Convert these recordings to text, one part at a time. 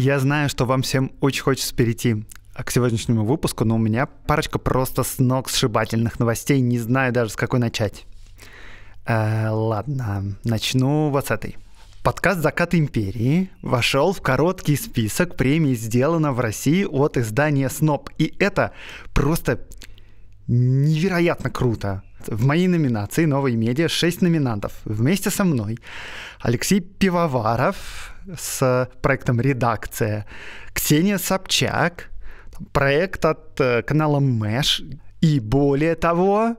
Я знаю, что вам всем очень хочется перейти к сегодняшнему выпуску, но у меня парочка просто с ног сшибательных новостей, не знаю даже с какой начать. Э, ладно, начну вот с этой. Подкаст «Закат империи» вошел в короткий список премий «Сделано в России» от издания «СНОП». И это просто невероятно круто. В моей номинации «Новые медиа» 6 номинантов. Вместе со мной Алексей Пивоваров, с проектом «Редакция», Ксения Собчак, проект от э, канала Мэш, и более того,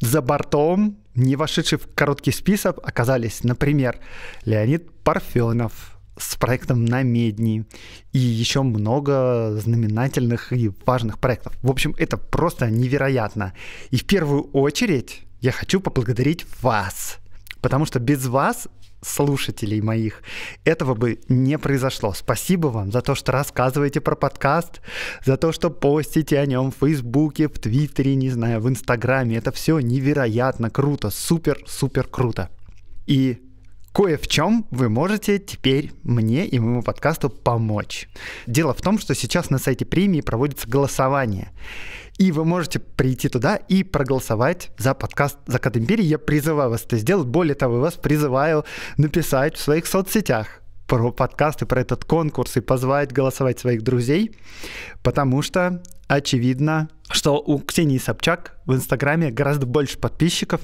за бортом, не вошедший в короткий список, оказались, например, Леонид Парфенов с проектом «Намедни» и еще много знаменательных и важных проектов. В общем, это просто невероятно. И в первую очередь я хочу поблагодарить вас, потому что без вас слушателей моих. Этого бы не произошло. Спасибо вам за то, что рассказываете про подкаст, за то, что постите о нем в Фейсбуке, в Твиттере, не знаю, в Инстаграме. Это все невероятно круто, супер-супер круто. И Кое в чем вы можете теперь мне и моему подкасту помочь. Дело в том, что сейчас на сайте премии проводится голосование. И вы можете прийти туда и проголосовать за подкаст «Закат империи». Я призываю вас это сделать. Более того, я вас призываю написать в своих соцсетях про подкасты, про этот конкурс и позвать голосовать своих друзей, потому что очевидно, что у Ксении Собчак в Инстаграме гораздо больше подписчиков,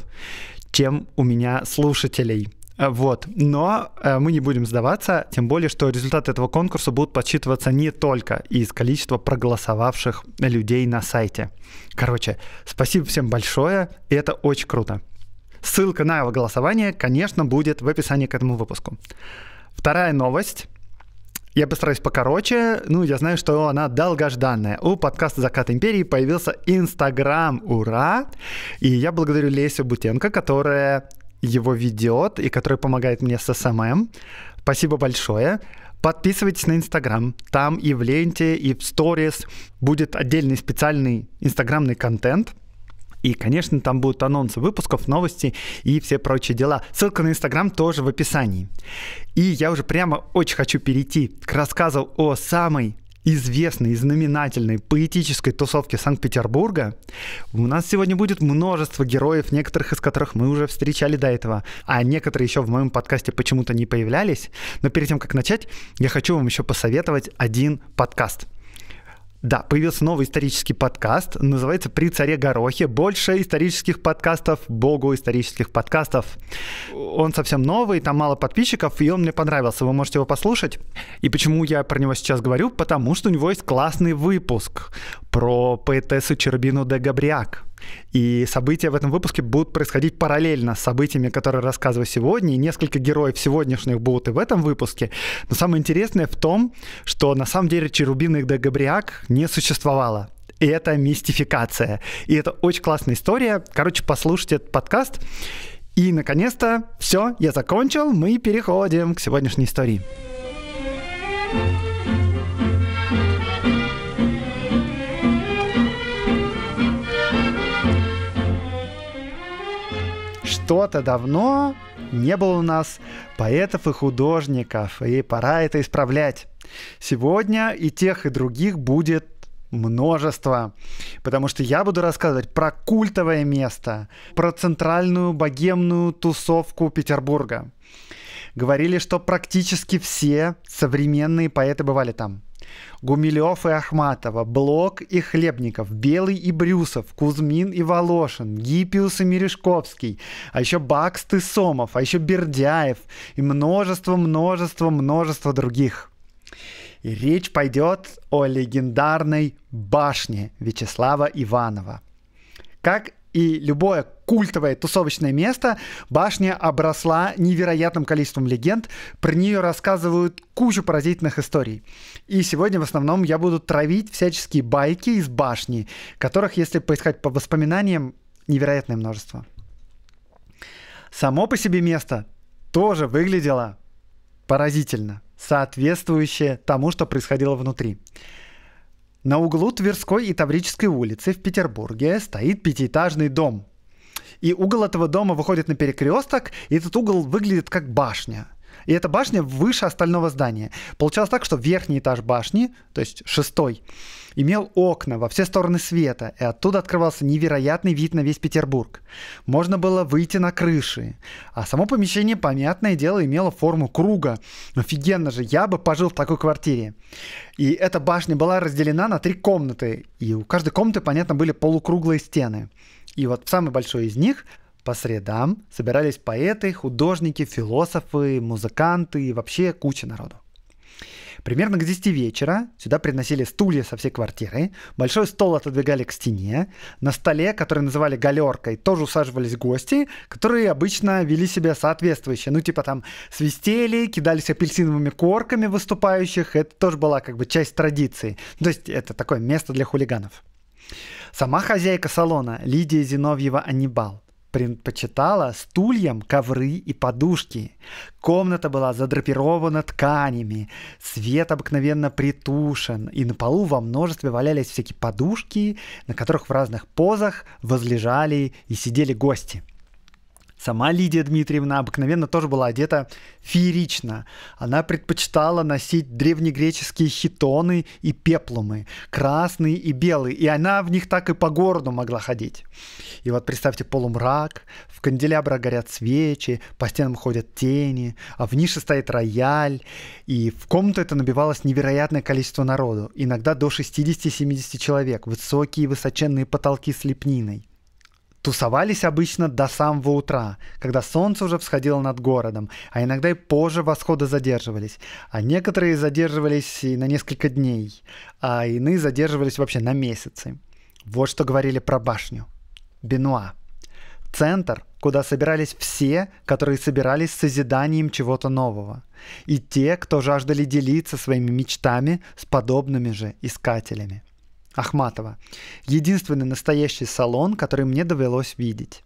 чем у меня слушателей. Э, вот. Но э, мы не будем сдаваться, тем более, что результаты этого конкурса будут подсчитываться не только из количества проголосовавших людей на сайте. Короче, спасибо всем большое, и это очень круто. Ссылка на его голосование, конечно, будет в описании к этому выпуску. Вторая новость. Я постараюсь покороче. Ну, я знаю, что она долгожданная. У подкаста «Закат империи» появился Инстаграм. Ура! И я благодарю Лесю Бутенко, которая его ведет и который помогает мне с СММ. Спасибо большое. Подписывайтесь на Инстаграм. Там и в ленте, и в сторис будет отдельный специальный инстаграмный контент. И, конечно, там будут анонсы выпусков, новости и все прочие дела. Ссылка на Инстаграм тоже в описании. И я уже прямо очень хочу перейти к рассказу о самой известной, знаменательной поэтической тусовки Санкт-Петербурга. У нас сегодня будет множество героев, некоторых из которых мы уже встречали до этого, а некоторые еще в моем подкасте почему-то не появлялись. Но перед тем, как начать, я хочу вам еще посоветовать один подкаст. Да, появился новый исторический подкаст, называется «При царе Горохе». Больше исторических подкастов, богу исторических подкастов. Он совсем новый, там мало подписчиков, и он мне понравился, вы можете его послушать. И почему я про него сейчас говорю? Потому что у него есть классный выпуск про поэтессу Чербину де Габриак. И события в этом выпуске будут происходить параллельно с событиями, которые рассказываю сегодня, и несколько героев сегодняшних будут и в этом выпуске. Но самое интересное в том, что на самом деле Черубиных де Габриак не существовало. И это мистификация. И это очень классная история. Короче, послушайте этот подкаст. И, наконец-то, все, я закончил. Мы переходим к сегодняшней истории. Что-то давно не было у нас поэтов и художников, и пора это исправлять. Сегодня и тех, и других будет множество, потому что я буду рассказывать про культовое место, про центральную богемную тусовку Петербурга. Говорили, что практически все современные поэты бывали там. Гумилев и Ахматова, Блок и Хлебников, Белый и Брюсов, Кузьмин и Волошин, Гиппиус и Мережковский, а еще Бакст и Сомов, а еще Бердяев и множество-множество-множество других. И речь пойдет о легендарной башне Вячеслава Иванова. Как и любое культовое тусовочное место, башня обросла невероятным количеством легенд. Про нее рассказывают кучу поразительных историй. И сегодня в основном я буду травить всяческие байки из башни, которых, если поискать по воспоминаниям, невероятное множество. Само по себе место тоже выглядело поразительно, соответствующее тому, что происходило внутри. На углу Тверской и Таврической улицы в Петербурге стоит пятиэтажный дом. И угол этого дома выходит на перекресток, и этот угол выглядит как башня – и эта башня выше остального здания. Получалось так, что верхний этаж башни, то есть шестой, имел окна во все стороны света, и оттуда открывался невероятный вид на весь Петербург. Можно было выйти на крыши. А само помещение, понятное дело, имело форму круга. Офигенно же, я бы пожил в такой квартире. И эта башня была разделена на три комнаты, и у каждой комнаты, понятно, были полукруглые стены. И вот самый большой из них – по средам собирались поэты, художники, философы, музыканты и вообще куча народу. Примерно к 10 вечера сюда приносили стулья со всей квартиры, большой стол отодвигали к стене, на столе, который называли галеркой, тоже усаживались гости, которые обычно вели себя соответствующе, ну типа там свистели, кидались апельсиновыми корками выступающих, это тоже была как бы часть традиции, ну, то есть это такое место для хулиганов. Сама хозяйка салона Лидия Зиновьева аннибал предпочитала стульям ковры и подушки. Комната была задрапирована тканями, свет обыкновенно притушен, и на полу во множестве валялись всякие подушки, на которых в разных позах возлежали и сидели гости – Сама Лидия Дмитриевна обыкновенно тоже была одета феерично. Она предпочитала носить древнегреческие хитоны и пеплумы, красные и белые, и она в них так и по городу могла ходить. И вот представьте полумрак, в канделябра горят свечи, по стенам ходят тени, а в нише стоит рояль, и в комнату это набивалось невероятное количество народу, иногда до 60-70 человек, высокие и высоченные потолки с лепниной. Тусовались обычно до самого утра, когда солнце уже всходило над городом, а иногда и позже восхода задерживались. А некоторые задерживались и на несколько дней, а иные задерживались вообще на месяцы. Вот что говорили про башню. Бенуа. Центр, куда собирались все, которые собирались с созиданием чего-то нового. И те, кто жаждали делиться своими мечтами с подобными же искателями. Ахматова. Единственный настоящий салон, который мне довелось видеть.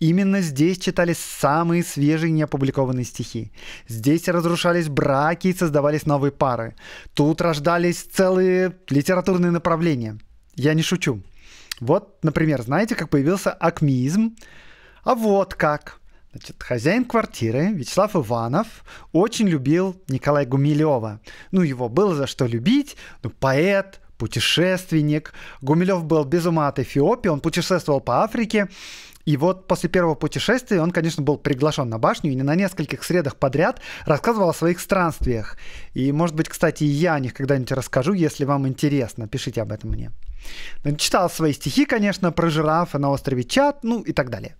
Именно здесь читались самые свежие неопубликованные стихи. Здесь разрушались браки и создавались новые пары. Тут рождались целые литературные направления. Я не шучу. Вот, например, знаете, как появился акмизм? А вот как. Значит, хозяин квартиры Вячеслав Иванов очень любил Николая Гумилева. Ну, его было за что любить. Ну, поэт, путешественник. Гумилев был без ума от Эфиопии, он путешествовал по Африке. И вот после первого путешествия он, конечно, был приглашен на башню и на нескольких средах подряд рассказывал о своих странствиях. И, может быть, кстати, и я о них когда-нибудь расскажу, если вам интересно. Пишите об этом мне. Читал свои стихи, конечно, про жирафа на острове Чат, ну и так далее.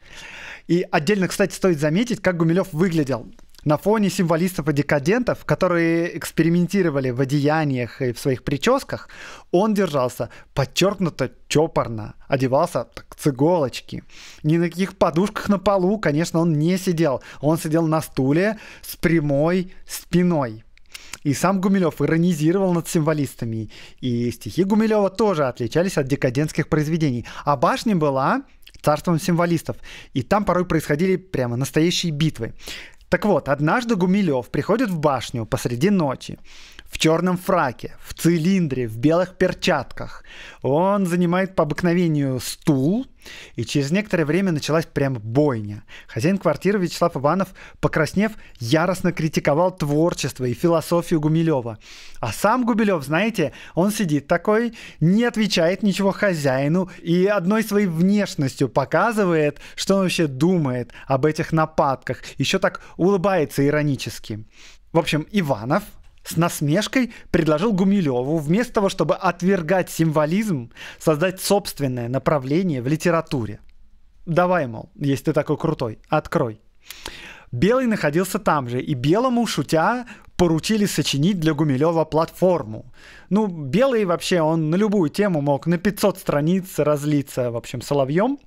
И отдельно, кстати, стоит заметить, как Гумилев выглядел на фоне символистов и декадентов, которые экспериментировали в одеяниях и в своих прическах, он держался подчеркнуто чопорно, одевался так с иголочки. Ни на каких подушках на полу, конечно, он не сидел. Он сидел на стуле с прямой спиной. И сам Гумилев иронизировал над символистами. И стихи Гумилева тоже отличались от декадентских произведений. А башня была царством символистов. И там порой происходили прямо настоящие битвы. Так вот, однажды Гумилев приходит в башню посреди ночи, в черном фраке, в цилиндре, в белых перчатках. Он занимает по обыкновению стул, и через некоторое время началась прям бойня. Хозяин квартиры Вячеслав Иванов, покраснев, яростно критиковал творчество и философию Гумилева. А сам Гумилев, знаете, он сидит такой, не отвечает ничего хозяину и одной своей внешностью показывает, что он вообще думает об этих нападках. Еще так улыбается иронически. В общем, Иванов, с насмешкой предложил Гумилеву вместо того, чтобы отвергать символизм, создать собственное направление в литературе. Давай, мол, если ты такой крутой, открой. Белый находился там же, и Белому, шутя, поручили сочинить для Гумилева платформу. Ну, Белый вообще, он на любую тему мог на 500 страниц разлиться, в общем, соловьем.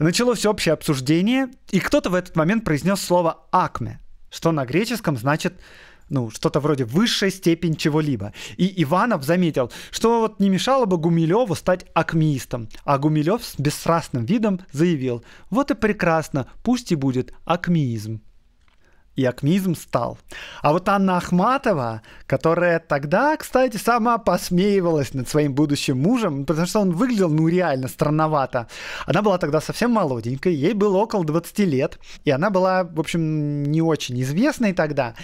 Началось всеобщее обсуждение, и кто-то в этот момент произнес слово «акме», что на греческом значит ну, что-то вроде высшая степень чего-либо. И Иванов заметил, что вот не мешало бы Гумилеву стать акмеистом, а Гумилев с бесстрастным видом заявил, вот и прекрасно, пусть и будет акмеизм и акмизм стал. А вот Анна Ахматова, которая тогда, кстати, сама посмеивалась над своим будущим мужем, потому что он выглядел, ну, реально странновато. Она была тогда совсем молоденькой, ей было около 20 лет, и она была, в общем, не очень известной тогда.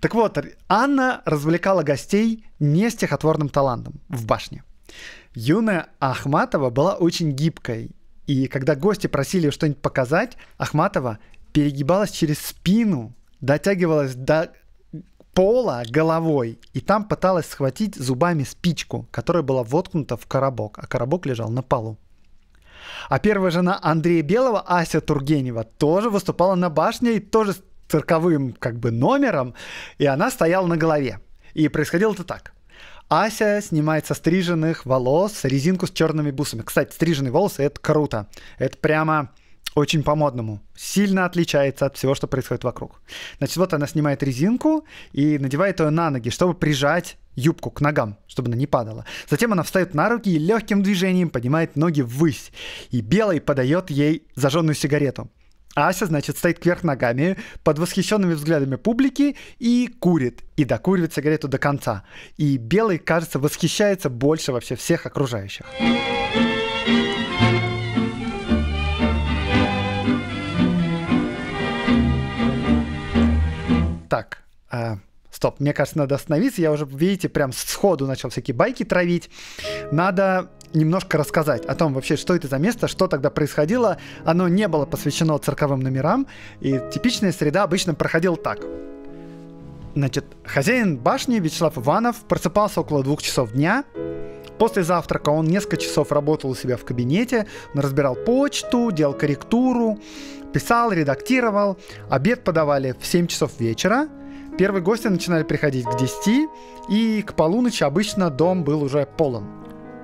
Так вот, Анна развлекала гостей не стихотворным талантом в башне. Юная Ахматова была очень гибкой, и когда гости просили что-нибудь показать, Ахматова перегибалась через спину, дотягивалась до пола головой и там пыталась схватить зубами спичку, которая была воткнута в коробок, а коробок лежал на полу. А первая жена Андрея Белого, Ася Тургенева, тоже выступала на башне и тоже с цирковым как бы номером, и она стояла на голове. И происходило это так. Ася снимает со стриженных волос резинку с черными бусами. Кстати, стриженные волосы — это круто. Это прямо очень по-модному. Сильно отличается от всего, что происходит вокруг. Значит, вот она снимает резинку и надевает ее на ноги, чтобы прижать юбку к ногам, чтобы она не падала. Затем она встает на руки и легким движением поднимает ноги ввысь. И белый подает ей зажженную сигарету. Ася, значит, стоит кверх ногами, под восхищенными взглядами публики и курит. И докуривает сигарету до конца. И белый, кажется, восхищается больше вообще всех окружающих. А, стоп, мне кажется, надо остановиться. Я уже, видите, прям сходу начал всякие байки травить. Надо немножко рассказать о том вообще, что это за место, что тогда происходило. Оно не было посвящено цирковым номерам, и типичная среда обычно проходила так. Значит, хозяин башни Вячеслав Иванов просыпался около двух часов дня. После завтрака он несколько часов работал у себя в кабинете, разбирал почту, делал корректуру, писал, редактировал. Обед подавали в 7 часов вечера – Первые гости начинали приходить к 10, и к полуночи обычно дом был уже полон.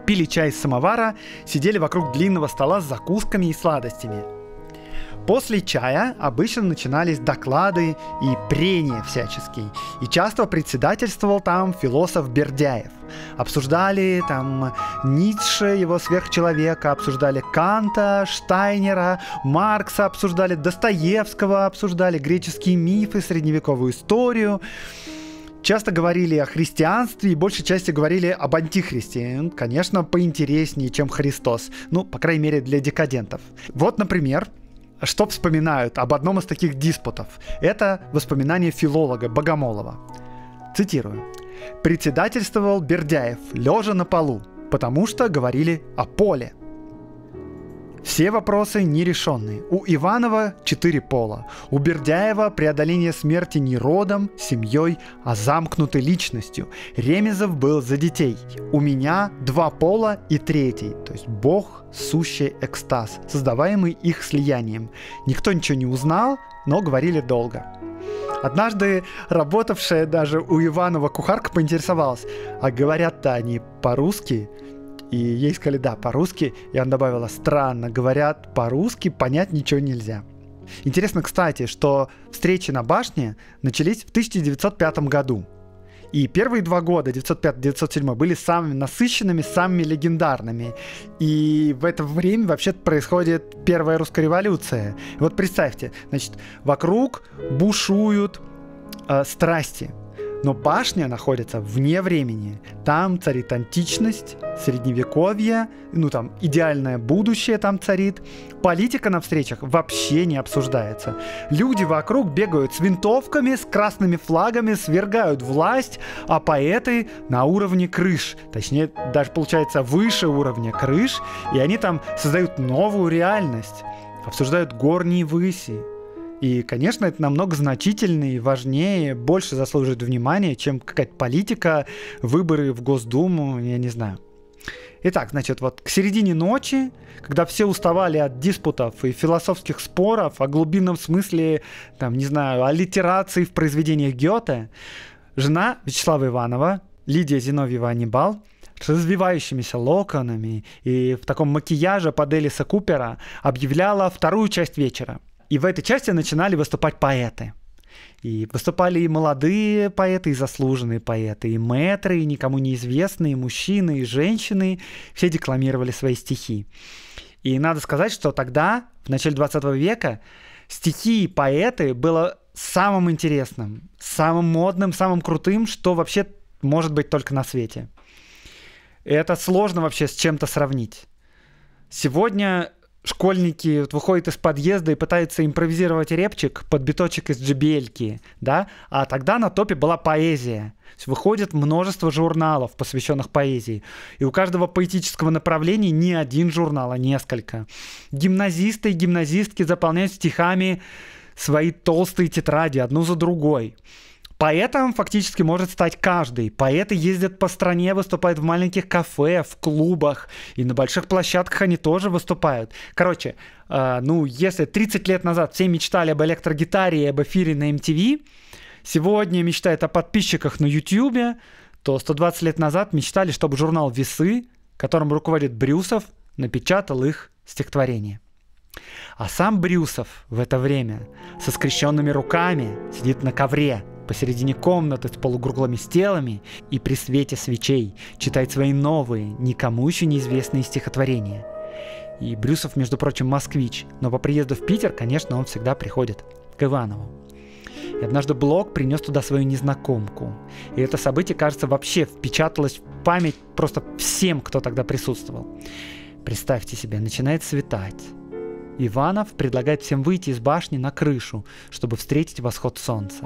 Пили чай из самовара, сидели вокруг длинного стола с закусками и сладостями. После чая обычно начинались доклады и прения всяческие, и часто председательствовал там философ Бердяев. Обсуждали там Ницше, его сверхчеловека, обсуждали Канта, Штайнера, Маркса, обсуждали Достоевского, обсуждали греческие мифы, средневековую историю часто говорили о христианстве и большей части говорили об антихристе. конечно, поинтереснее, чем Христос. Ну, по крайней мере, для декадентов. Вот, например, что вспоминают об одном из таких диспутов. Это воспоминание филолога Богомолова. Цитирую председательствовал Бердяев, лежа на полу, потому что говорили о поле. Все вопросы нерешенные. У Иванова четыре пола. У Бердяева преодоление смерти не родом, семьей, а замкнутой личностью. Ремезов был за детей. У меня два пола и третий, то есть Бог, сущий экстаз, создаваемый их слиянием. Никто ничего не узнал, но говорили долго. Однажды работавшая даже у Иванова кухарка поинтересовалась, а говорят-то они по-русски? И ей сказали, да, по-русски. И она добавила, странно, говорят по-русски, понять ничего нельзя. Интересно, кстати, что встречи на башне начались в 1905 году. И первые два года, 905-907, были самыми насыщенными, самыми легендарными. И в это время вообще происходит первая русская революция. Вот представьте, значит, вокруг бушуют э, страсти, но башня находится вне времени. Там царит античность, средневековье, ну там идеальное будущее там царит. Политика на встречах вообще не обсуждается. Люди вокруг бегают с винтовками, с красными флагами, свергают власть, а поэты на уровне крыш. Точнее, даже получается выше уровня крыш, и они там создают новую реальность. Обсуждают горние выси, и, конечно, это намного значительнее, важнее, больше заслуживает внимания, чем какая-то политика, выборы в Госдуму, я не знаю. Итак, значит, вот к середине ночи, когда все уставали от диспутов и философских споров о глубинном смысле, там, не знаю, о аллитерации в произведениях Гёте, жена Вячеслава Иванова, Лидия Зиновьева Анибал, с развивающимися локонами и в таком макияже под Элиса Купера объявляла вторую часть вечера – и в этой части начинали выступать поэты. И выступали и молодые поэты, и заслуженные поэты, и мэтры, и никому неизвестные, и мужчины, и женщины. Все декламировали свои стихи. И надо сказать, что тогда, в начале 20 века, стихи и поэты было самым интересным, самым модным, самым крутым, что вообще может быть только на свете. И это сложно вообще с чем-то сравнить. Сегодня школьники вот выходят из подъезда и пытаются импровизировать репчик под биточек из джебельки, да, а тогда на топе была поэзия. Выходит множество журналов, посвященных поэзии. И у каждого поэтического направления не один журнал, а несколько. Гимназисты и гимназистки заполняют стихами свои толстые тетради одну за другой. Поэтом фактически может стать каждый. Поэты ездят по стране, выступают в маленьких кафе, в клубах, и на больших площадках они тоже выступают. Короче, э, ну, если 30 лет назад все мечтали об электрогитаре и об эфире на MTV, сегодня мечтают о подписчиках на YouTube, то 120 лет назад мечтали, чтобы журнал «Весы», которым руководит Брюсов, напечатал их стихотворение. А сам Брюсов в это время со скрещенными руками сидит на ковре – посередине комнаты с полугруглыми стелами и при свете свечей читает свои новые, никому еще неизвестные стихотворения. И Брюсов, между прочим, москвич, но по приезду в Питер, конечно, он всегда приходит к Иванову. И однажды Блок принес туда свою незнакомку. И это событие, кажется, вообще впечаталось в память просто всем, кто тогда присутствовал. Представьте себе, начинает светать. Иванов предлагает всем выйти из башни на крышу, чтобы встретить восход солнца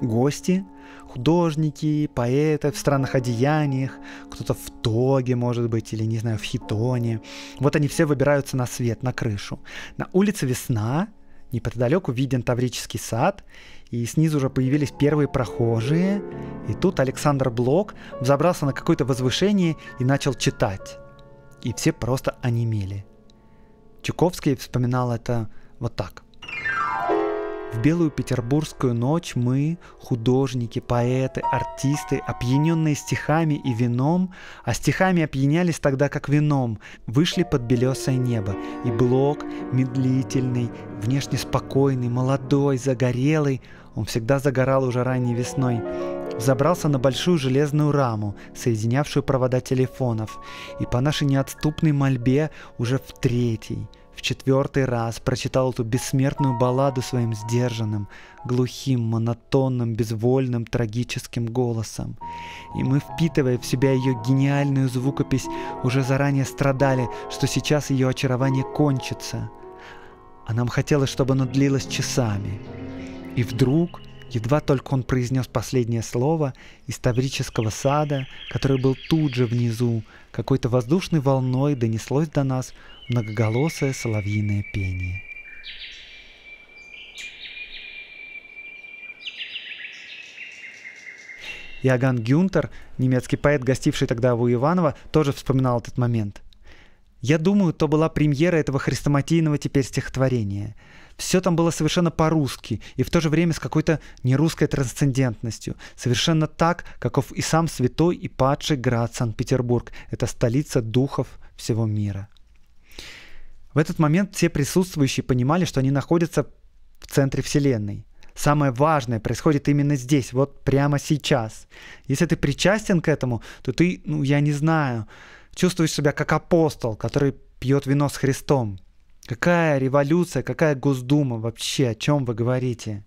гости, художники, поэты в странных одеяниях, кто-то в тоге, может быть, или, не знаю, в хитоне. Вот они все выбираются на свет, на крышу. На улице весна, неподалеку виден Таврический сад, и снизу уже появились первые прохожие. И тут Александр Блок взобрался на какое-то возвышение и начал читать. И все просто онемели. Чуковский вспоминал это вот так. В белую петербургскую ночь мы, художники, поэты, артисты, опьяненные стихами и вином, а стихами опьянялись тогда как вином, вышли под белесое небо, и Блок, медлительный, внешне спокойный, молодой, загорелый, он всегда загорал уже ранней весной, забрался на большую железную раму, соединявшую провода телефонов, и по нашей неотступной мольбе уже в третий – четвертый раз прочитал эту бессмертную балладу своим сдержанным, глухим, монотонным, безвольным, трагическим голосом. И мы, впитывая в себя ее гениальную звукопись, уже заранее страдали, что сейчас ее очарование кончится. А нам хотелось, чтобы оно длилось часами. И вдруг, едва только он произнес последнее слово, из Таврического сада, который был тут же внизу, какой-то воздушной волной донеслось до нас – многоголосое соловьиное пение. Иоганн Гюнтер, немецкий поэт, гостивший тогда у Иванова, тоже вспоминал этот момент. Я думаю, то была премьера этого хрестоматийного теперь стихотворения. Все там было совершенно по-русски и в то же время с какой-то нерусской трансцендентностью. Совершенно так, каков и сам святой и падший град Санкт-Петербург. Это столица духов всего мира. В этот момент все присутствующие понимали, что они находятся в центре Вселенной. Самое важное происходит именно здесь, вот прямо сейчас. Если ты причастен к этому, то ты, ну я не знаю, чувствуешь себя как апостол, который пьет вино с Христом. Какая революция, какая Госдума вообще, о чем вы говорите?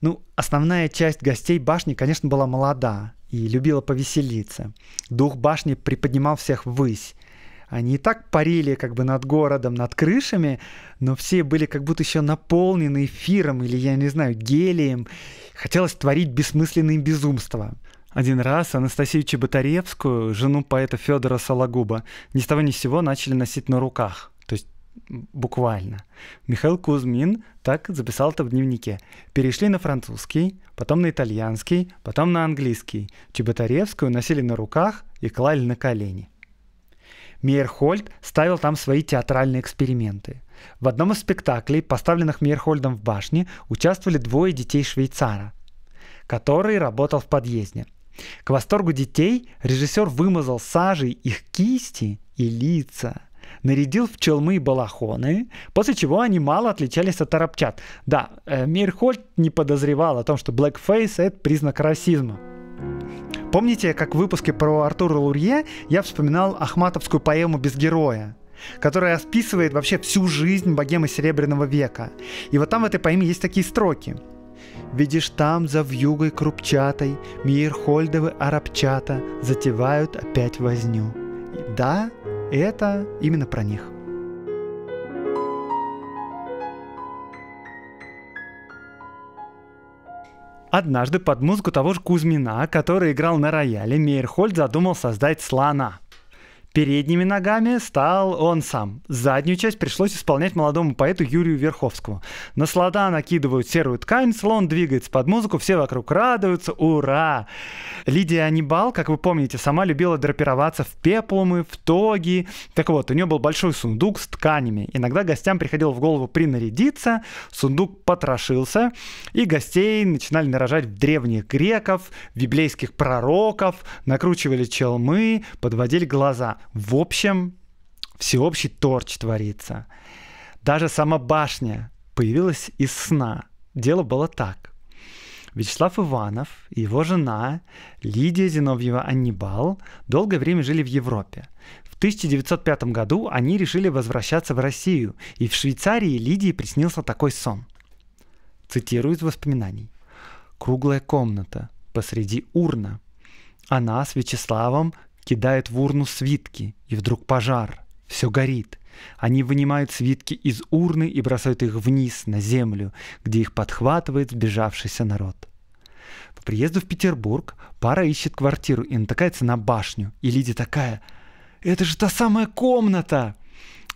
Ну, основная часть гостей башни, конечно, была молода и любила повеселиться. Дух башни приподнимал всех ввысь. Они и так парили как бы над городом, над крышами, но все были как будто еще наполнены эфиром или, я не знаю, гелием. Хотелось творить бессмысленные безумства. Один раз Анастасию Чеботаревскую, жену поэта Федора Сологуба, ни с того ни с сего начали носить на руках. То есть буквально. Михаил Кузьмин так записал это в дневнике. Перешли на французский, потом на итальянский, потом на английский. Чеботаревскую носили на руках и клали на колени. Мейерхольд ставил там свои театральные эксперименты. В одном из спектаклей, поставленных Мейерхольдом в башне, участвовали двое детей швейцара, который работал в подъезде. К восторгу детей режиссер вымазал сажей их кисти и лица – нарядил в челмы и балахоны, после чего они мало отличались от торопчат. Да, э, Мейерхольд не подозревал о том, что блэкфейс – это признак расизма. Помните, как в выпуске про Артура Лурье я вспоминал Ахматовскую поэму «Без героя», которая списывает вообще всю жизнь богемы Серебряного века. И вот там в этой поэме есть такие строки. Видишь, там за вьюгой крупчатой Мейерхольдовы арабчата затевают опять возню. да, это именно про них. Однажды под музыку того же Кузьмина, который играл на рояле, Мейерхольд задумал создать слона. Передними ногами стал он сам. Заднюю часть пришлось исполнять молодому поэту Юрию Верховскому. На слона накидывают серую ткань, слон двигается под музыку, все вокруг радуются. Ура! Лидия Анибал, как вы помните, сама любила драпироваться в пеплумы, в тоги. Так вот, у нее был большой сундук с тканями. Иногда гостям приходило в голову принарядиться, сундук потрошился, и гостей начинали нарожать в древних греков, в библейских пророков, накручивали челмы, подводили глаза в общем, всеобщий торч творится. Даже сама башня появилась из сна. Дело было так. Вячеслав Иванов и его жена Лидия Зиновьева Аннибал долгое время жили в Европе. В 1905 году они решили возвращаться в Россию, и в Швейцарии Лидии приснился такой сон. Цитирую из воспоминаний. «Круглая комната посреди урна. Она с Вячеславом кидает в урну свитки, и вдруг пожар, все горит. Они вынимают свитки из урны и бросают их вниз, на землю, где их подхватывает сбежавшийся народ. По приезду в Петербург пара ищет квартиру и натыкается на башню. И Лидия такая «Это же та самая комната!»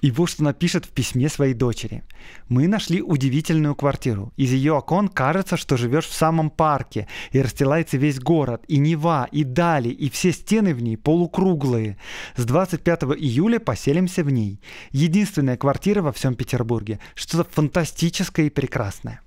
И вот что напишет в письме своей дочери. «Мы нашли удивительную квартиру. Из ее окон кажется, что живешь в самом парке, и расстилается весь город, и Нева, и дали, и все стены в ней полукруглые. С 25 июля поселимся в ней. Единственная квартира во всем Петербурге. Что-то фантастическое и прекрасное».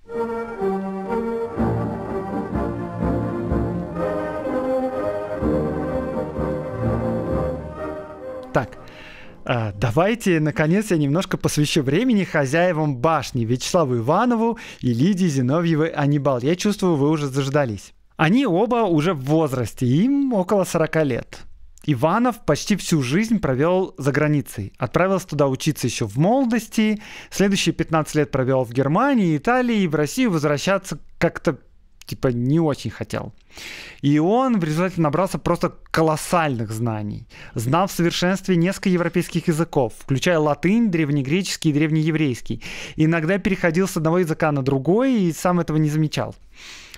А, давайте, наконец, я немножко посвящу времени хозяевам башни Вячеславу Иванову и Лидии Зиновьевой Анибал. Я чувствую, вы уже заждались. Они оба уже в возрасте, им около 40 лет. Иванов почти всю жизнь провел за границей. Отправился туда учиться еще в молодости, следующие 15 лет провел в Германии, Италии, и в Россию возвращаться как-то типа не очень хотел. И он в результате набрался просто колоссальных знаний. Знал в совершенстве несколько европейских языков, включая латынь, древнегреческий и древнееврейский. Иногда переходил с одного языка на другой и сам этого не замечал.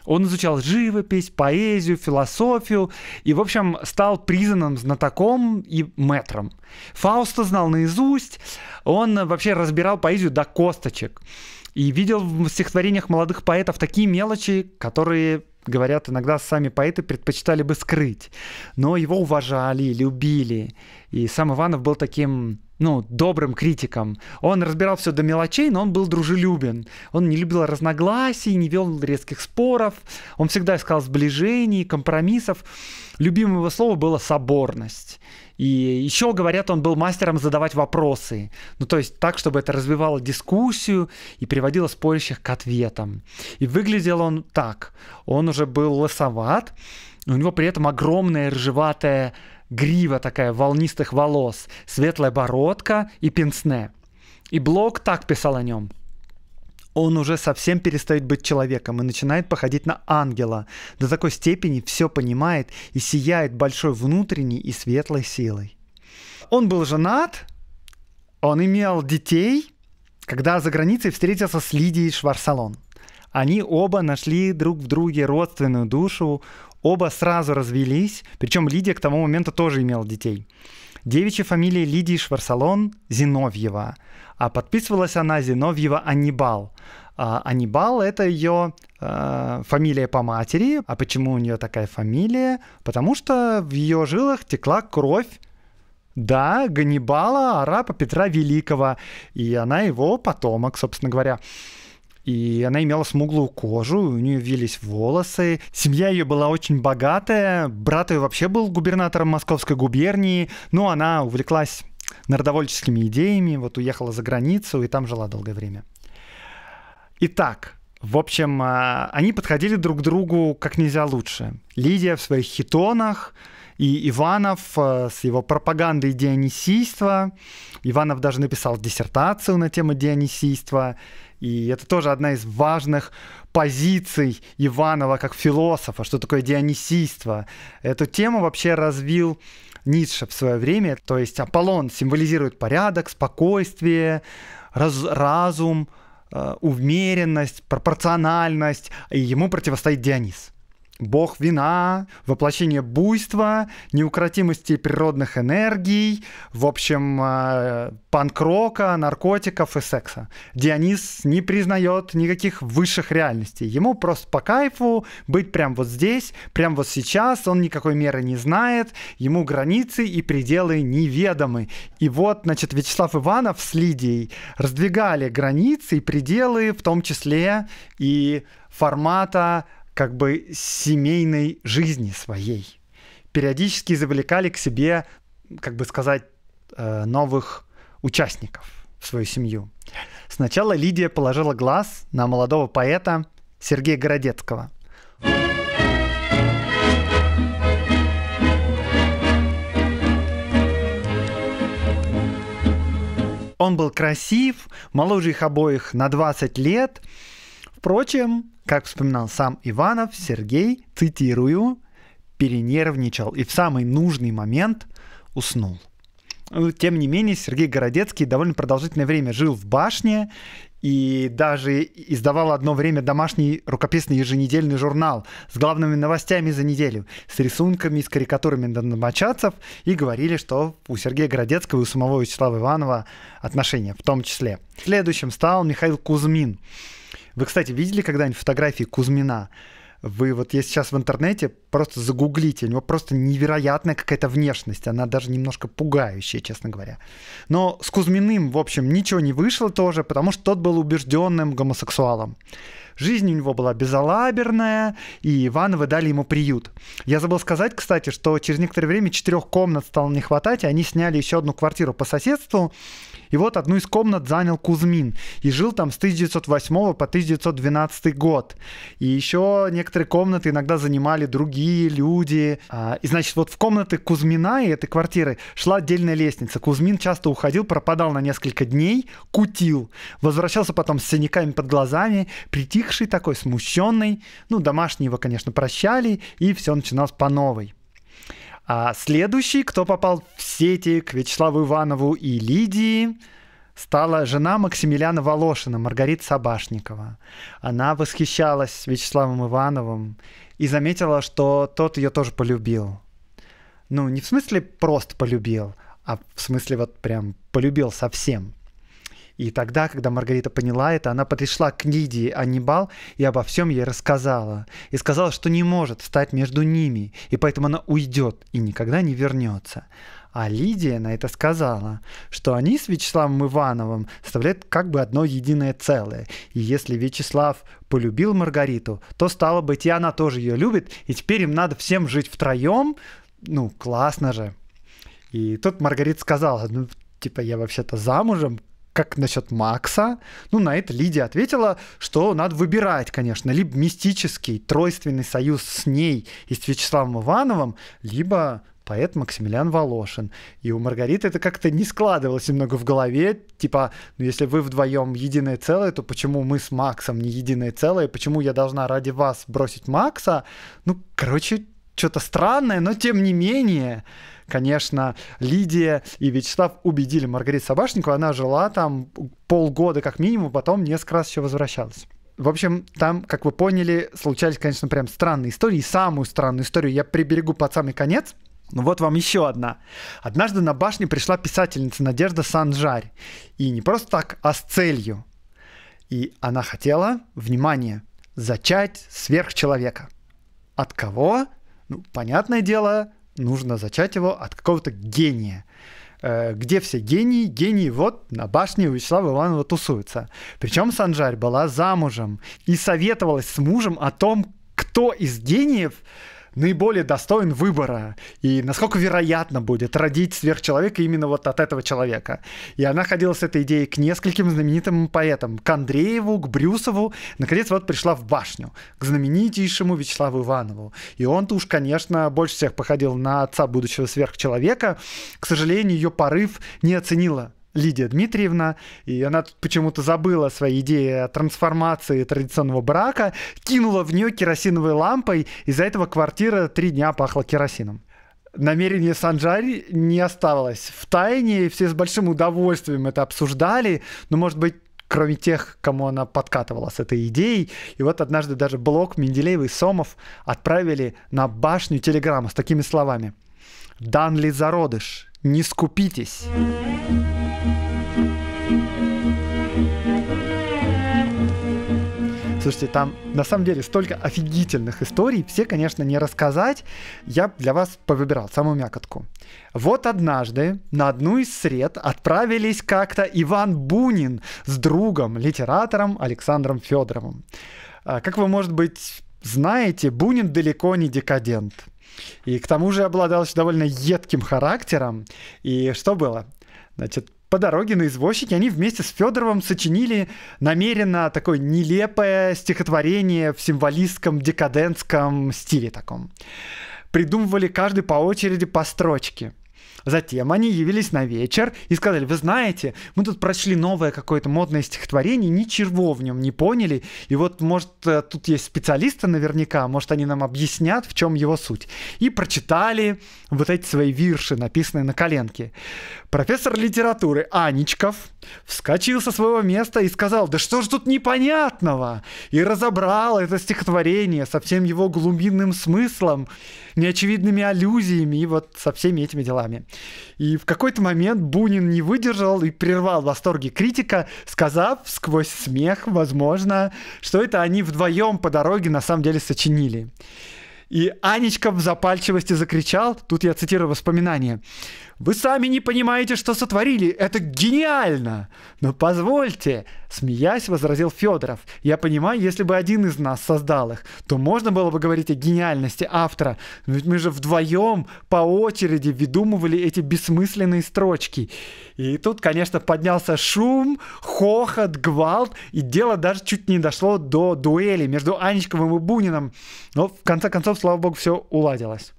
Он изучал живопись, поэзию, философию и, в общем, стал признанным знатоком и метром. Фауста знал наизусть, он вообще разбирал поэзию до косточек. И видел в стихотворениях молодых поэтов такие мелочи, которые говорят, иногда сами поэты предпочитали бы скрыть, но его уважали, любили. И сам Иванов был таким ну, добрым критиком. Он разбирал все до мелочей, но он был дружелюбен. Он не любил разногласий, не вел резких споров. Он всегда искал сближений, компромиссов. Любимое его слово было «соборность». И еще, говорят, он был мастером задавать вопросы. Ну, то есть так, чтобы это развивало дискуссию и приводило спорящих к ответам. И выглядел он так. Он уже был лысоват, у него при этом огромная ржеватая грива такая волнистых волос, светлая бородка и пенсне. И Блок так писал о нем. Он уже совсем перестает быть человеком и начинает походить на ангела. До такой степени все понимает и сияет большой внутренней и светлой силой. Он был женат, он имел детей, когда за границей встретился с Лидией Шварсалон. Они оба нашли друг в друге родственную душу, Оба сразу развелись, причем Лидия к тому моменту тоже имела детей. Девичья фамилия Лидии Шварсалон Зиновьева, а подписывалась она Зиновьева Аннибал. А, Анибал — это ее э, фамилия по матери. А почему у нее такая фамилия? Потому что в ее жилах текла кровь да, Ганнибала, араба Петра Великого, и она его потомок, собственно говоря. И она имела смуглую кожу, у нее вились волосы. Семья ее была очень богатая, брат ее вообще был губернатором Московской губернии, но она увлеклась народовольческими идеями, вот уехала за границу и там жила долгое время. Итак, в общем, а, они подходили друг к другу как нельзя лучше. Лидия в своих хитонах, и Иванов а, с его пропагандой дионисийства. Иванов даже написал диссертацию на тему дионисийства. И это тоже одна из важных позиций Иванова как философа, что такое дионисийство. Эту тему вообще развил Ницше в свое время. То есть Аполлон символизирует порядок, спокойствие, раз, разум, э, умеренность, пропорциональность, и ему противостоит Дионис бог вина, воплощение буйства, неукротимости природных энергий, в общем, э, панкрока, наркотиков и секса. Дионис не признает никаких высших реальностей. Ему просто по кайфу быть прям вот здесь, прям вот сейчас. Он никакой меры не знает, ему границы и пределы неведомы. И вот, значит, Вячеслав Иванов с Лидией раздвигали границы и пределы, в том числе и формата как бы семейной жизни своей. Периодически завлекали к себе, как бы сказать, э, новых участников в свою семью. Сначала Лидия положила глаз на молодого поэта Сергея Городецкого. Он был красив, моложе их обоих на 20 лет, Впрочем, как вспоминал сам Иванов, Сергей, цитирую, перенервничал и в самый нужный момент уснул. Ну, тем не менее, Сергей Городецкий довольно продолжительное время жил в башне и даже издавал одно время домашний рукописный еженедельный журнал с главными новостями за неделю, с рисунками, с карикатурами донбачатцев, и говорили, что у Сергея Городецкого и у самого Вячеслава Иванова отношения в том числе. Следующим стал Михаил Кузьмин. Вы, кстати, видели когда-нибудь фотографии Кузьмина? Вы вот если сейчас в интернете, просто загуглите. У него просто невероятная какая-то внешность. Она даже немножко пугающая, честно говоря. Но с Кузьминым, в общем, ничего не вышло тоже, потому что тот был убежденным гомосексуалом. Жизнь у него была безалаберная, и Ивановы дали ему приют. Я забыл сказать, кстати, что через некоторое время четырех комнат стало не хватать, и они сняли еще одну квартиру по соседству, и вот одну из комнат занял Кузьмин и жил там с 1908 по 1912 год. И еще некоторые комнаты иногда занимали другие люди. А, и значит, вот в комнаты Кузьмина и этой квартиры шла отдельная лестница. Кузьмин часто уходил, пропадал на несколько дней, кутил, возвращался потом с синяками под глазами, притих притихший такой, смущенный. Ну, домашние его, конечно, прощали, и все начиналось по новой. А следующий, кто попал в сети к Вячеславу Иванову и Лидии, стала жена Максимилиана Волошина, Маргарита Собашникова. Она восхищалась Вячеславом Ивановым и заметила, что тот ее тоже полюбил. Ну, не в смысле просто полюбил, а в смысле вот прям полюбил совсем. И тогда, когда Маргарита поняла это, она подошла к Лидии Аннибал и обо всем ей рассказала. И сказала, что не может стать между ними, и поэтому она уйдет и никогда не вернется. А Лидия на это сказала, что они с Вячеславом Ивановым составляют как бы одно единое целое. И если Вячеслав полюбил Маргариту, то стало быть и она тоже ее любит, и теперь им надо всем жить втроем. Ну, классно же. И тут Маргарита сказала, ну, типа, я вообще-то замужем, как насчет Макса? Ну, на это Лидия ответила, что надо выбирать, конечно, либо мистический тройственный союз с ней и с Вячеславом Ивановым, либо поэт Максимилиан Волошин. И у Маргариты это как-то не складывалось немного в голове, типа, ну если вы вдвоем единое целое, то почему мы с Максом не единое целое, почему я должна ради вас бросить Макса? Ну, короче, что-то странное, но тем не менее, конечно, Лидия и Вячеслав убедили Маргариту Собашникову. Она жила там полгода как минимум, потом несколько раз еще возвращалась. В общем, там, как вы поняли, случались, конечно, прям странные истории. И самую странную историю я приберегу под самый конец. Ну вот вам еще одна. Однажды на башне пришла писательница Надежда Санжарь. И не просто так, а с целью. И она хотела, внимание, зачать сверхчеловека. От кого? Ну, понятное дело, нужно зачать его от какого-то гения. Э, где все гении? Гении вот на башне у Вячеслава Иванова тусуются. Причем Санжарь была замужем и советовалась с мужем о том, кто из гениев наиболее достоин выбора и насколько вероятно будет родить сверхчеловека именно вот от этого человека. И она ходила с этой идеей к нескольким знаменитым поэтам, к Андрееву, к Брюсову, наконец вот пришла в башню, к знаменитейшему Вячеславу Иванову. И он-то уж, конечно, больше всех походил на отца будущего сверхчеловека. К сожалению, ее порыв не оценила Лидия Дмитриевна, и она почему-то забыла свои идеи о трансформации традиционного брака, кинула в нее керосиновой лампой, из-за этого квартира три дня пахла керосином. Намерение Санджари не оставалось в тайне, и все с большим удовольствием это обсуждали, но, может быть, кроме тех, кому она подкатывала с этой идеей. И вот однажды даже блок Менделеева и Сомов отправили на башню телеграмму с такими словами. «Дан ли зародыш? Не скупитесь!» Слушайте, там на самом деле столько офигительных историй, все, конечно, не рассказать. Я для вас повыбирал самую мякотку. Вот однажды на одну из сред отправились как-то Иван Бунин с другом, литератором Александром Федоровым. А, как вы, может быть, знаете, Бунин далеко не декадент. И к тому же обладал довольно едким характером. И что было? Значит, по дороге на извозчике они вместе с Федоровым сочинили намеренно такое нелепое стихотворение в символистском декадентском стиле таком. Придумывали каждый по очереди по строчке. Затем они явились на вечер и сказали, вы знаете, мы тут прочли новое какое-то модное стихотворение, ничего в нем не поняли, и вот, может, э, тут есть специалисты наверняка, может, они нам объяснят, в чем его суть. И прочитали вот эти свои вирши, написанные на коленке. Профессор литературы Аничков, вскочил со своего места и сказал, да что ж тут непонятного? И разобрал это стихотворение со всем его глубинным смыслом, неочевидными аллюзиями и вот со всеми этими делами. И в какой-то момент Бунин не выдержал и прервал восторги критика, сказав сквозь смех, возможно, что это они вдвоем по дороге на самом деле сочинили. И Анечка в запальчивости закричал, тут я цитирую воспоминания, вы сами не понимаете, что сотворили. Это гениально. Но позвольте, смеясь, возразил Федоров. Я понимаю, если бы один из нас создал их, то можно было бы говорить о гениальности автора. Но ведь мы же вдвоем по очереди выдумывали эти бессмысленные строчки. И тут, конечно, поднялся шум, хохот, гвалт, и дело даже чуть не дошло до дуэли между Анечковым и Буниным. Но в конце концов, слава богу, все уладилось.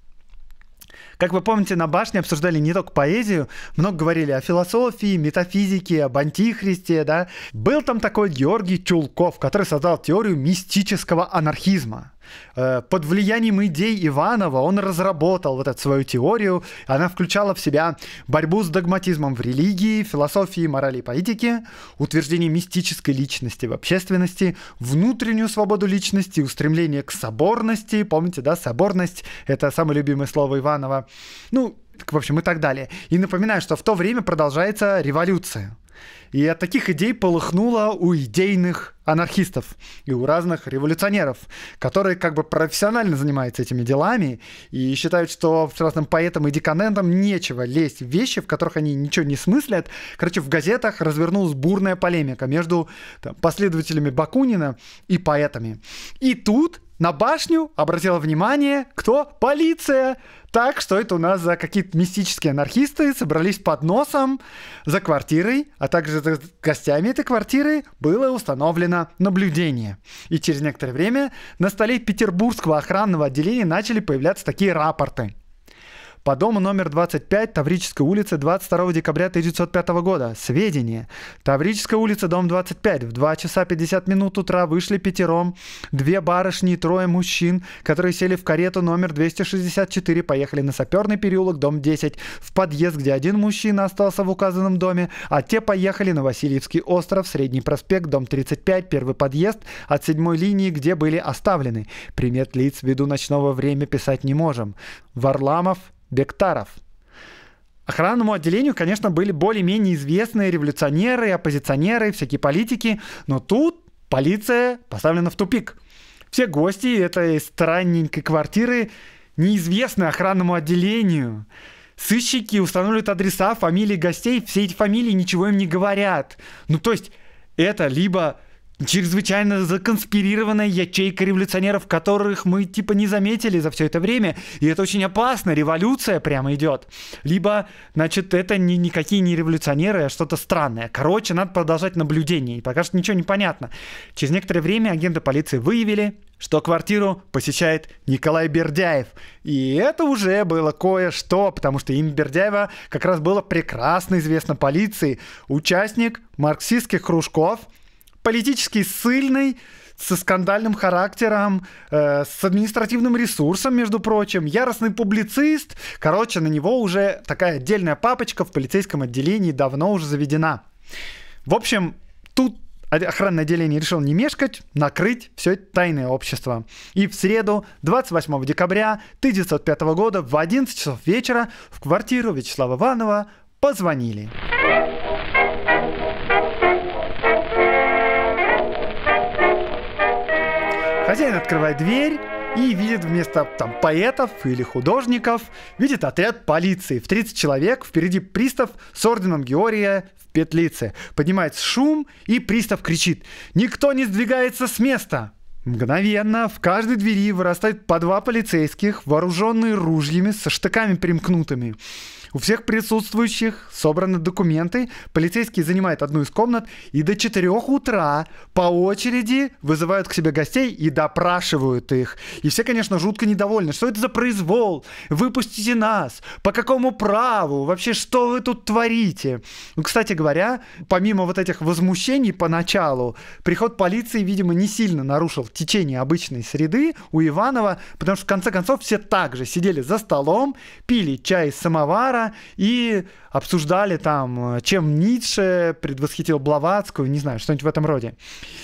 Как вы помните, на башне обсуждали не только поэзию, много говорили о философии, метафизике, об антихристе, да. Был там такой Георгий Чулков, который создал теорию мистического анархизма. Э, под влиянием идей Иванова он разработал вот эту свою теорию. Она включала в себя борьбу с догматизмом в религии, философии, морали и политике, утверждение мистической личности в общественности, внутреннюю свободу личности, устремление к соборности. Помните, да, соборность — это самое любимое слово Иванова. Ну, в общем, и так далее. И напоминаю, что в то время продолжается революция. И от таких идей полыхнуло у идейных анархистов и у разных революционеров, которые как бы профессионально занимаются этими делами и считают, что разным поэтам и деканентам нечего лезть в вещи, в которых они ничего не смыслят. Короче, в газетах развернулась бурная полемика между там, последователями Бакунина и поэтами. И тут на башню обратила внимание кто? Полиция! Так, что это у нас за какие-то мистические анархисты собрались под носом за квартирой, а также за гостями этой квартиры было установлено наблюдение. И через некоторое время на столе петербургского охранного отделения начали появляться такие рапорты по дому номер 25 Таврической улицы 22 декабря 1905 года. Сведения. Таврическая улица, дом 25. В 2 часа 50 минут утра вышли пятером две барышни и трое мужчин, которые сели в карету номер 264, поехали на Саперный переулок, дом 10, в подъезд, где один мужчина остался в указанном доме, а те поехали на Васильевский остров, Средний проспект, дом 35, первый подъезд от седьмой линии, где были оставлены. Примет лиц ввиду ночного времени писать не можем. Варламов, Бектаров. Охранному отделению, конечно, были более-менее известные революционеры, оппозиционеры, всякие политики, но тут полиция поставлена в тупик. Все гости этой странненькой квартиры неизвестны охранному отделению. Сыщики устанавливают адреса, фамилии гостей, все эти фамилии ничего им не говорят. Ну то есть это либо чрезвычайно законспирированная ячейка революционеров, которых мы типа не заметили за все это время. И это очень опасно, революция прямо идет. Либо, значит, это не, никакие не революционеры, а что-то странное. Короче, надо продолжать наблюдение. И пока что ничего не понятно. Через некоторое время агенты полиции выявили, что квартиру посещает Николай Бердяев. И это уже было кое-что, потому что имя Бердяева как раз было прекрасно известно полиции. Участник марксистских кружков – политически сильный, со скандальным характером, э, с административным ресурсом, между прочим, яростный публицист. Короче, на него уже такая отдельная папочка в полицейском отделении давно уже заведена. В общем, тут охранное отделение решило не мешкать, накрыть все это тайное общество. И в среду, 28 декабря 1905 года в 11 часов вечера в квартиру Вячеслава Иванова позвонили. Хозяин открывает дверь и видит вместо там поэтов или художников, видит отряд полиции в 30 человек, впереди пристав с орденом Георгия в петлице. Поднимается шум, и пристав кричит «Никто не сдвигается с места!» Мгновенно в каждой двери вырастает по два полицейских, вооруженные ружьями со штыками примкнутыми. У всех присутствующих собраны документы, полицейские занимают одну из комнат и до 4 утра по очереди вызывают к себе гостей и допрашивают их. И все, конечно, жутко недовольны. Что это за произвол? Выпустите нас! По какому праву? Вообще, что вы тут творите? Ну, кстати говоря, помимо вот этих возмущений поначалу, приход полиции, видимо, не сильно нарушил течение обычной среды у Иванова, потому что, в конце концов, все также сидели за столом, пили чай из самовара, Гитлера и обсуждали там, э, чем Ницше предвосхитил Блаватскую, не знаю, что-нибудь в этом роде.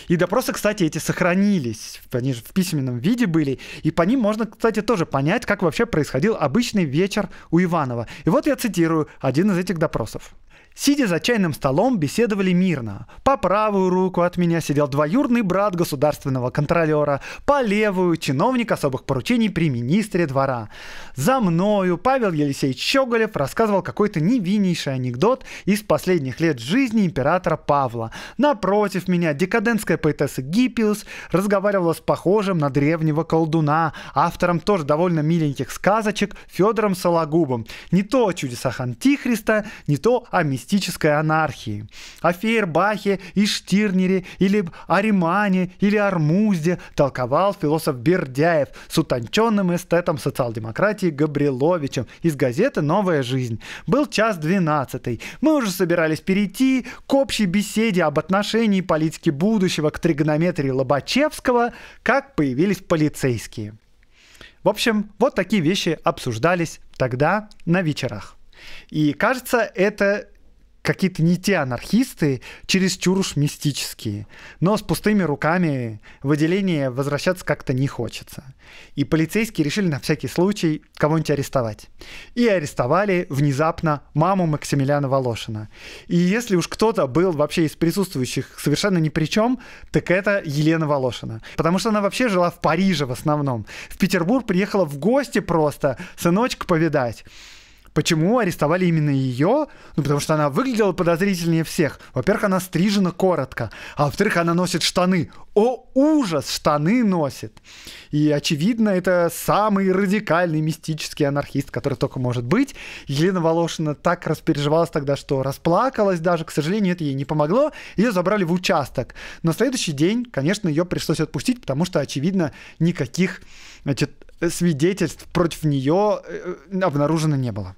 И допросы, кстати, эти сохранились, они же в письменном виде были, и по ним можно, кстати, тоже понять, как вообще происходил обычный вечер у Иванова. И вот я цитирую один из этих допросов. Сидя за чайным столом, беседовали мирно. По правую руку от меня сидел двоюродный брат государственного контролера, по левую – чиновник особых поручений при министре двора. За мною Павел Елисеевич Щеголев рассказывал какой-то невиннейший анекдот из последних лет жизни императора Павла. Напротив меня декадентская поэтесса Гиппиус разговаривала с похожим на древнего колдуна, автором тоже довольно миленьких сказочек Федором Сологубом. Не то о чудесах Антихриста, не то о мистике коммунистической анархии. О Фейербахе и Штирнере или Аримане или Армузде толковал философ Бердяев с утонченным эстетом социал-демократии Габриловичем из газеты «Новая жизнь». Был час двенадцатый. Мы уже собирались перейти к общей беседе об отношении политики будущего к тригонометрии Лобачевского, как появились полицейские. В общем, вот такие вещи обсуждались тогда на вечерах. И кажется, это какие-то не те анархисты, чересчур уж мистические. Но с пустыми руками в отделение возвращаться как-то не хочется. И полицейские решили на всякий случай кого-нибудь арестовать. И арестовали внезапно маму Максимилиана Волошина. И если уж кто-то был вообще из присутствующих совершенно ни при чем, так это Елена Волошина. Потому что она вообще жила в Париже в основном. В Петербург приехала в гости просто сыночка повидать. Почему арестовали именно ее? Ну, потому что она выглядела подозрительнее всех. Во-первых, она стрижена коротко, а во-вторых, она носит штаны. О, ужас, штаны носит. И, очевидно, это самый радикальный мистический анархист, который только может быть. Елена Волошина так распереживалась тогда, что расплакалась даже. К сожалению, это ей не помогло. Ее забрали в участок. На следующий день, конечно, ее пришлось отпустить, потому что, очевидно, никаких значит, свидетельств против нее э, э, обнаружено не было.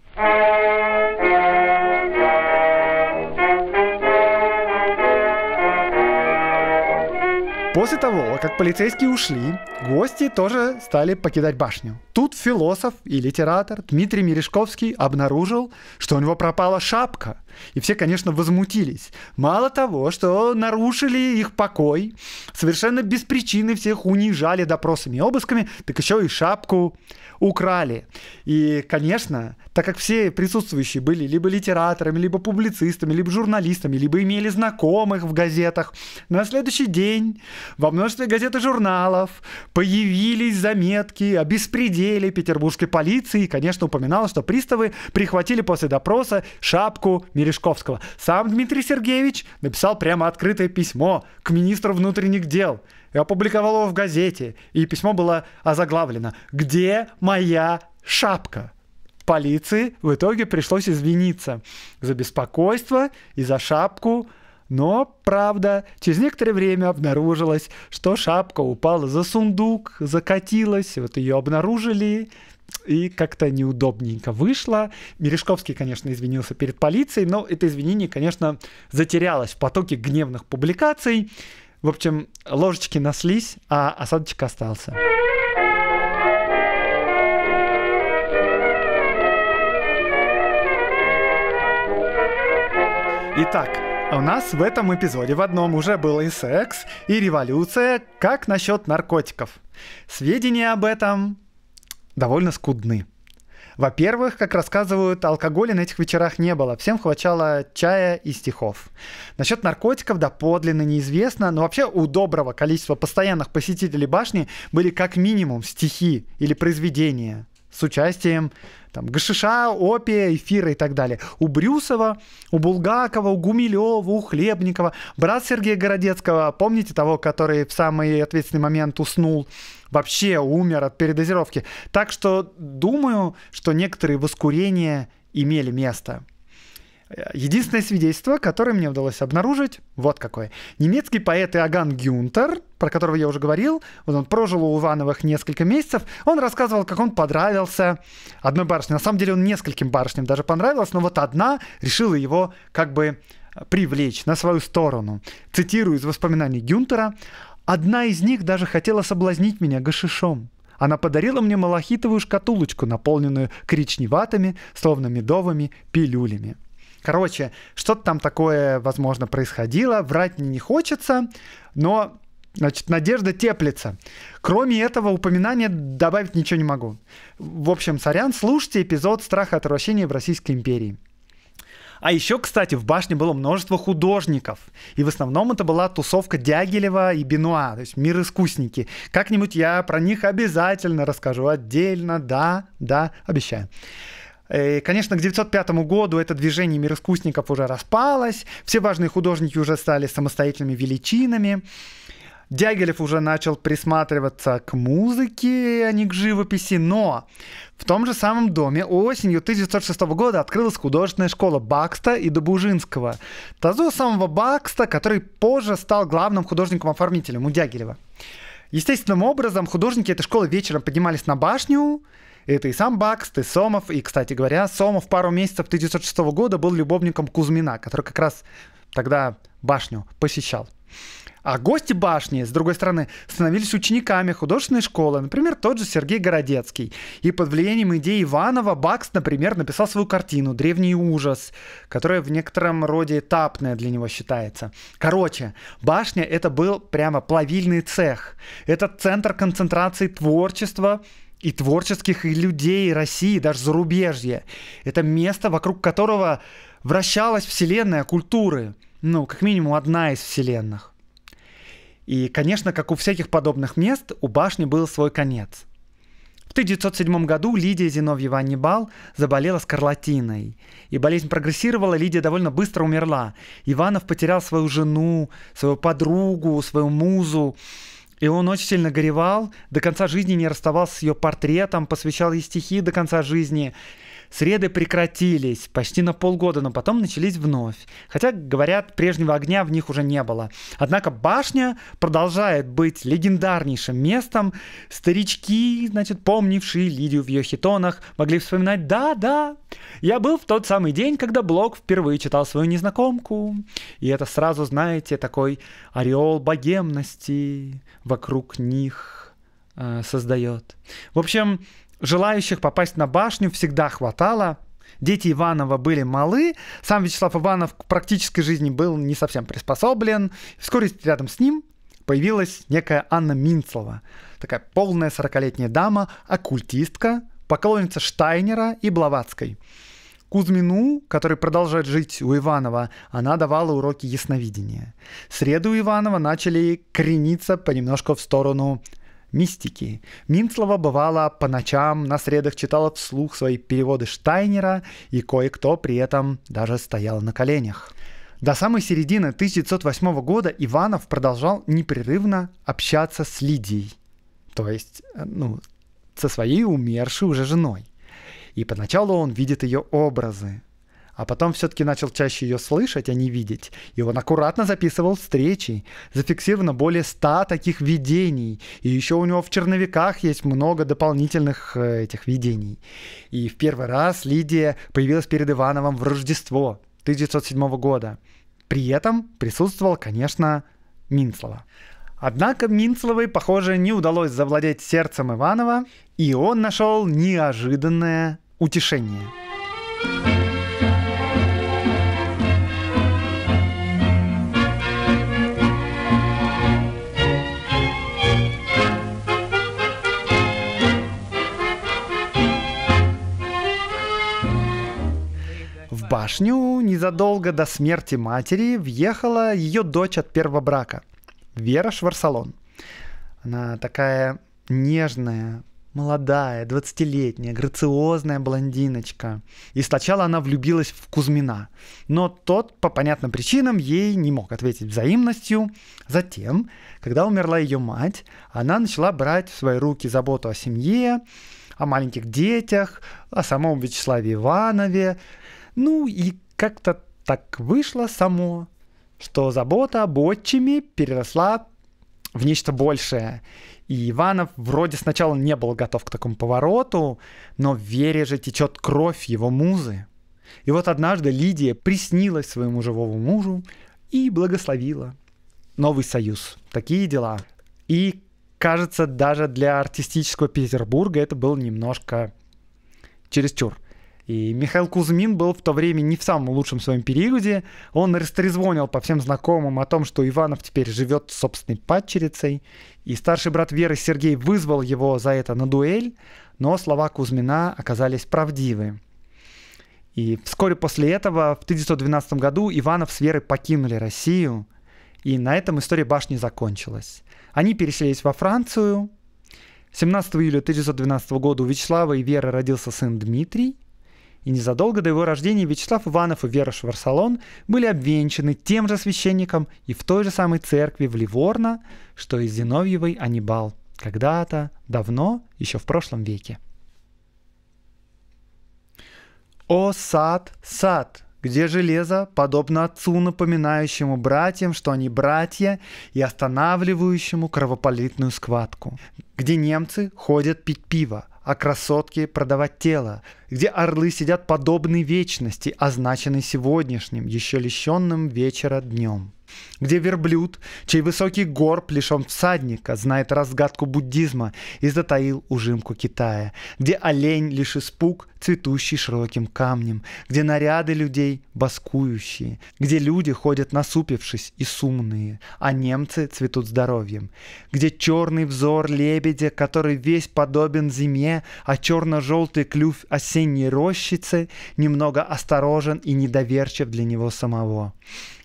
После того, как полицейские ушли, гости тоже стали покидать башню. Тут философ и литератор Дмитрий Мережковский обнаружил, что у него пропала шапка. И все, конечно, возмутились. Мало того, что нарушили их покой, совершенно без причины всех унижали допросами и обысками, так еще и шапку украли. И, конечно, так как все присутствующие были либо литераторами, либо публицистами, либо журналистами, либо имели знакомых в газетах, на следующий день во множестве газет и журналов появились заметки о беспределе отделе петербургской полиции и, конечно, упоминал, что приставы прихватили после допроса шапку Мережковского. Сам Дмитрий Сергеевич написал прямо открытое письмо к министру внутренних дел и опубликовал его в газете. И письмо было озаглавлено «Где моя шапка?» Полиции в итоге пришлось извиниться за беспокойство и за шапку но, правда, через некоторое время обнаружилось, что шапка упала за сундук, закатилась, вот ее обнаружили, и как-то неудобненько вышло. Мережковский, конечно, извинился перед полицией, но это извинение, конечно, затерялось в потоке гневных публикаций. В общем, ложечки наслись, а осадочек остался. Итак, а у нас в этом эпизоде в одном уже был и секс, и революция, как насчет наркотиков. Сведения об этом довольно скудны. Во-первых, как рассказывают, алкоголя на этих вечерах не было, всем хватало чая и стихов. Насчет наркотиков доподлинно неизвестно, но вообще у доброго количества постоянных посетителей башни были как минимум стихи или произведения с участием там, Гашиша, Опия, Эфира и так далее. У Брюсова, у Булгакова, у Гумилева, у Хлебникова, брат Сергея Городецкого, помните того, который в самый ответственный момент уснул, вообще умер от передозировки. Так что думаю, что некоторые воскурения имели место. Единственное свидетельство, которое мне удалось обнаружить, вот какое. Немецкий поэт Иоганн Гюнтер, про которого я уже говорил, вот он прожил у Увановых несколько месяцев, он рассказывал, как он понравился одной барышне. На самом деле он нескольким барышням даже понравился, но вот одна решила его как бы э, привлечь на свою сторону. Цитирую из воспоминаний Гюнтера. «Одна из них даже хотела соблазнить меня гашишом. Она подарила мне малахитовую шкатулочку, наполненную коричневатыми, словно медовыми пилюлями». Короче, что-то там такое, возможно, происходило, врать мне не хочется, но Значит, надежда теплится. Кроме этого, упоминания добавить ничего не могу. В общем, сорян, слушайте эпизод "Страх и отвращения в Российской империи. А еще, кстати, в башне было множество художников. И в основном это была тусовка Дягилева и Бенуа, то есть мир искусники. Как-нибудь я про них обязательно расскажу отдельно, да, да, обещаю. Э, и, конечно, к 905 году это движение мироискусников уже распалось, все важные художники уже стали самостоятельными величинами. Дягилев уже начал присматриваться к музыке, а не к живописи, но в том же самом доме осенью 1906 года открылась художественная школа Бакста и Добужинского, того самого Бакста, который позже стал главным художником-оформителем у Дягилева. Естественным образом художники этой школы вечером поднимались на башню, это и сам Бакс, и Сомов. И, кстати говоря, Сомов пару месяцев 1906 года был любовником Кузьмина, который как раз тогда башню посещал. А гости башни, с другой стороны, становились учениками художественной школы, например, тот же Сергей Городецкий. И под влиянием идеи Иванова Бакс, например, написал свою картину «Древний ужас», которая в некотором роде этапная для него считается. Короче, башня — это был прямо плавильный цех. Это центр концентрации творчества, и творческих и людей России, и даже зарубежья. Это место, вокруг которого вращалась вселенная культуры. Ну, как минимум, одна из вселенных. И, конечно, как у всяких подобных мест, у башни был свой конец. В 1907 году Лидия Зиновьева Аннибал заболела скарлатиной. И болезнь прогрессировала, Лидия довольно быстро умерла. Иванов потерял свою жену, свою подругу, свою музу. И он очень сильно горевал, до конца жизни не расставался с ее портретом, посвящал ей стихи до конца жизни. Среды прекратились почти на полгода, но потом начались вновь. Хотя, говорят, прежнего огня в них уже не было. Однако башня продолжает быть легендарнейшим местом. Старички, значит, помнившие Лидию в ее хитонах, могли вспоминать «Да-да, я был в тот самый день, когда Блок впервые читал свою незнакомку». И это сразу, знаете, такой ореол богемности вокруг них э, создает. В общем, Желающих попасть на башню всегда хватало. Дети Иванова были малы, сам Вячеслав Иванов к практической жизни был не совсем приспособлен. Вскоре рядом с ним появилась некая Анна Минцлова, такая полная 40-летняя дама, оккультистка, поклонница Штайнера и Блаватской. Кузьмину, который продолжает жить у Иванова, она давала уроки ясновидения. В среду Иванова начали крениться понемножку в сторону мистики. Минцлова бывала по ночам, на средах читала вслух свои переводы Штайнера, и кое-кто при этом даже стоял на коленях. До самой середины 1908 года Иванов продолжал непрерывно общаться с Лидией, то есть э, ну, со своей умершей уже женой. И поначалу он видит ее образы, а потом все-таки начал чаще ее слышать, а не видеть. И он аккуратно записывал встречи. Зафиксировано более ста таких видений. И еще у него в черновиках есть много дополнительных э, этих видений. И в первый раз Лидия появилась перед Ивановым в Рождество 1907 года. При этом присутствовал, конечно, Минслова. Однако Минцловой, похоже, не удалось завладеть сердцем Иванова, и он нашел неожиданное утешение. thank you башню незадолго до смерти матери въехала ее дочь от первого брака, Вера Шварсалон. Она такая нежная, молодая, 20-летняя, грациозная блондиночка. И сначала она влюбилась в Кузьмина, но тот по понятным причинам ей не мог ответить взаимностью. Затем, когда умерла ее мать, она начала брать в свои руки заботу о семье, о маленьких детях, о самом Вячеславе Иванове, ну и как-то так вышло само, что забота об отчиме переросла в нечто большее. И Иванов вроде сначала не был готов к такому повороту, но в Вере же течет кровь его музы. И вот однажды Лидия приснилась своему живому мужу и благословила новый союз. Такие дела. И, кажется, даже для артистического Петербурга это было немножко чересчур. И Михаил Кузьмин был в то время не в самом лучшем своем периоде. Он растрезвонил по всем знакомым о том, что Иванов теперь живет с собственной падчерицей. И старший брат Веры Сергей вызвал его за это на дуэль, но слова Кузьмина оказались правдивы. И вскоре после этого, в 1912 году, Иванов с Верой покинули Россию, и на этом история башни закончилась. Они переселились во Францию. 17 июля 1912 года у Вячеслава и Веры родился сын Дмитрий – и незадолго до его рождения Вячеслав Иванов и Вера Шварсалон были обвенчаны тем же священником и в той же самой церкви в Ливорно, что и Зиновьевой Анибал когда-то, давно, еще в прошлом веке. «О, сад, сад, где железо, подобно отцу, напоминающему братьям, что они братья, и останавливающему кровополитную схватку, где немцы ходят пить пиво, а красотке продавать тело, где орлы сидят подобны вечности, означенной сегодняшним, еще лещенным вечера днем где верблюд, чей высокий горб лишен всадника, знает разгадку буддизма и затаил ужимку Китая, где олень лишь испуг, цветущий широким камнем, где наряды людей баскующие, где люди ходят насупившись и сумные, а немцы цветут здоровьем, где черный взор лебедя, который весь подобен зиме, а черно-желтый клюв осенней рощицы немного осторожен и недоверчив для него самого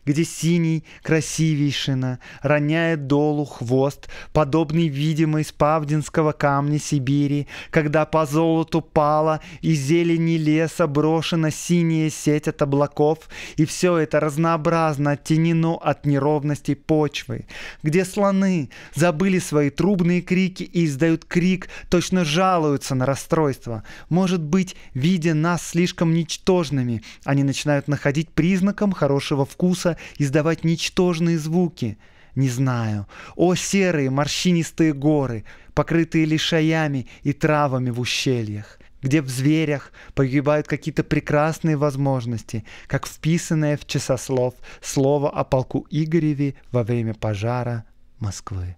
где синий красивейшина роняет долу хвост, подобный видимой павдинского камня Сибири, когда по золоту пала и зелени леса брошена синяя сеть от облаков, и все это разнообразно оттенено от неровностей почвы, где слоны забыли свои трубные крики и издают крик, точно жалуются на расстройство. Может быть, видя нас слишком ничтожными, они начинают находить признаком хорошего вкуса издавать ничтожные звуки. Не знаю. О, серые морщинистые горы, покрытые лишаями и травами в ущельях где в зверях погибают какие-то прекрасные возможности, как вписанное в часослов слово о полку Игореве во время пожара Москвы.